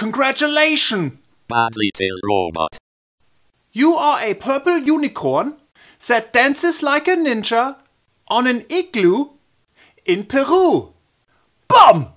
Congratulations! Bad little robot. You are a purple unicorn that dances like a ninja on an igloo in Peru. Bomb!